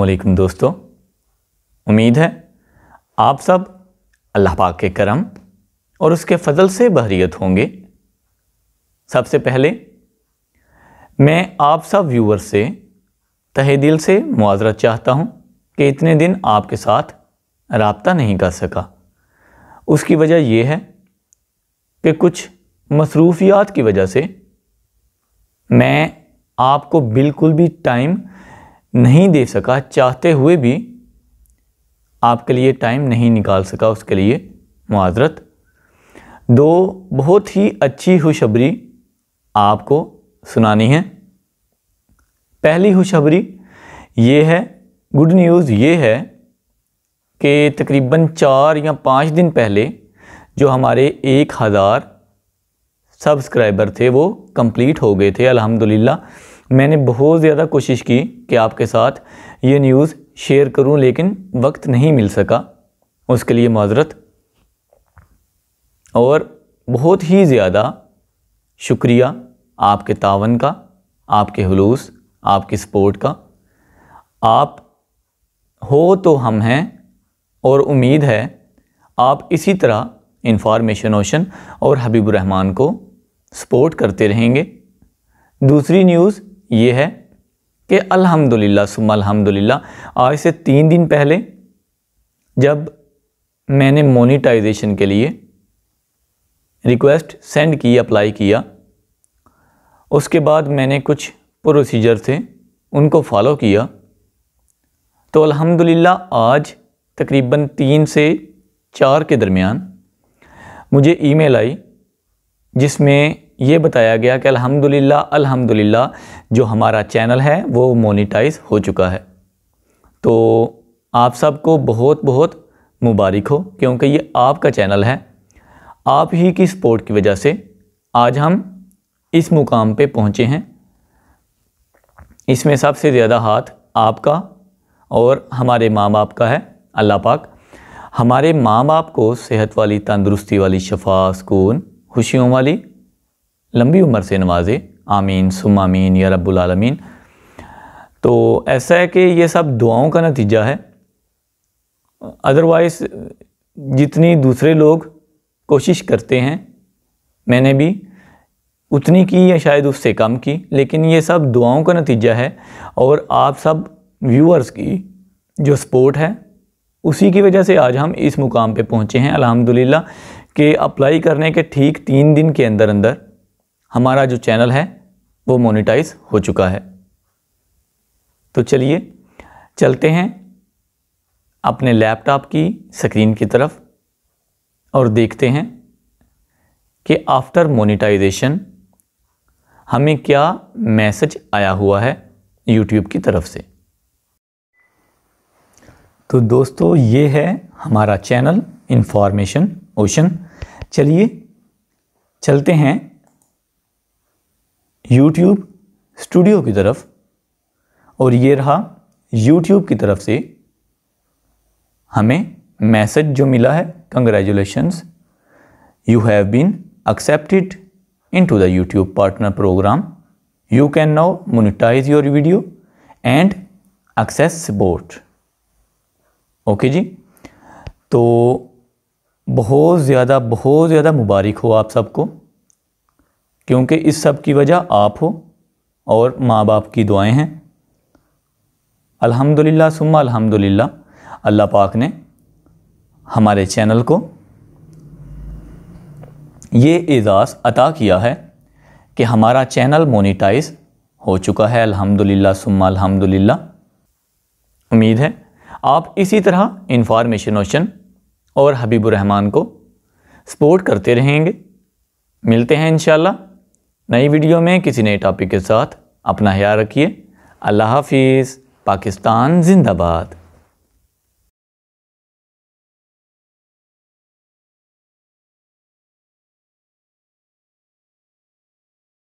अलैक्म दोस्तों उम्मीद है आप सब अल्लाह पाक के करम और उसके फ़जल से बहरीत होंगे सबसे पहले मैं आप सब व्यूअर से तहे दिल से मुआजरत चाहता हूँ कि इतने दिन आपके साथ रबता नहीं कर सका उसकी वजह यह है कि कुछ मसरूफियात की वजह से मैं आपको बिल्कुल भी टाइम नहीं दे सका चाहते हुए भी आपके लिए टाइम नहीं निकाल सका उसके लिए माजरत दो बहुत ही अच्छी खुशबरी आपको सुनानी है पहली खुशबरी ये है गुड न्यूज़ ये है कि तकरीबन चार या पाँच दिन पहले जो हमारे एक हज़ार सब्सक्राइबर थे वो कंप्लीट हो गए थे अल्हम्दुलिल्लाह मैंने बहुत ज़्यादा कोशिश की कि आपके साथ ये न्यूज़ शेयर करूं लेकिन वक्त नहीं मिल सका उसके लिए माजरत और बहुत ही ज़्यादा शुक्रिया आपके तावन का आपके हलूस आपकी सपोर्ट का आप हो तो हम हैं और उम्मीद है आप इसी तरह इंफॉर्मेशन ओशन और हबीबुररहमान को सपोर्ट करते रहेंगे दूसरी न्यूज़ ये है कि अल्हम्दुलिल्लाह सुम अल्हम्दुलिल्लाह आज से तीन दिन पहले जब मैंने मोनिटाइजेशन के लिए रिक्वेस्ट सेंड की अप्लाई किया उसके बाद मैंने कुछ प्रोसीजर थे उनको फॉलो किया तो अल्हम्दुलिल्लाह आज तकरीबन तीन से चार के दरमियान मुझे ईमेल आई जिसमें ये बताया गया कि अल्हम्दुलिल्लाह अल्हम्दुलिल्लाह जो हमारा चैनल है वो मोनिटाइज हो चुका है तो आप सबको बहुत बहुत मुबारक हो क्योंकि ये आपका चैनल है आप ही की सपोर्ट की वजह से आज हम इस मुकाम पे पहुँचे हैं इसमें सबसे ज़्यादा हाथ आपका और हमारे माँ बाप का है अल्लाह पाक हमारे माँ बाप को सेहत वाली तंदुरुस्ती वाली शफा सुकून खुशियों वाली लंबी उम्र से नवाजे आमीन सुम आमीन या रब्बुलमीन तो ऐसा है कि ये सब दुआओं का नतीजा है अदरवाइज़ जितनी दूसरे लोग कोशिश करते हैं मैंने भी उतनी की या शायद उससे कम की लेकिन ये सब दुआओं का नतीजा है और आप सब व्यूअर्स की जो सपोर्ट है उसी की वजह से आज हम इस मुकाम पे पहुँचे हैं अल्हम्दुलिल्लाह कि अप्लाई करने के ठीक तीन दिन के अंदर अंदर हमारा जो चैनल है वो मोनिटाइज हो चुका है तो चलिए चलते हैं अपने लैपटॉप की स्क्रीन की तरफ और देखते हैं कि आफ्टर मोनिटाइजेशन हमें क्या मैसेज आया हुआ है यूट्यूब की तरफ से तो दोस्तों ये है हमारा चैनल इन्फॉर्मेशन ओशन चलिए चलते हैं यूट्यूब स्टूडियो की तरफ और ये रहा यूट्यूब की तरफ से हमें मैसेज जो मिला है congratulations you have been accepted into the YouTube partner program you can now monetise your video and access support okay जी तो बहुत ज़्यादा बहुत ज़्यादा मुबारक हो आप सबको क्योंकि इस सब की वजह आप हो और माँ बाप की दुआएं हैं अल्हम्दुलिल्लाह सुम्मा अल्हम्दुलिल्लाह अल्लाह पाक ने हमारे चैनल को ये एजाज़ अता किया है कि हमारा चैनल मोनिटाइज हो चुका है अल्हम्दुलिल्लाह सुम्मा अल्हम्दुलिल्लाह उम्मीद है आप इसी तरह इंफॉर्मेशन ओशन और हबीबुररहमान को सपोर्ट करते रहेंगे मिलते हैं इन नई वीडियो में किसी नए टॉपिक के साथ अपना ख्याल रखिए अल्लाह हाफिज़ पाकिस्तान जिंदाबाद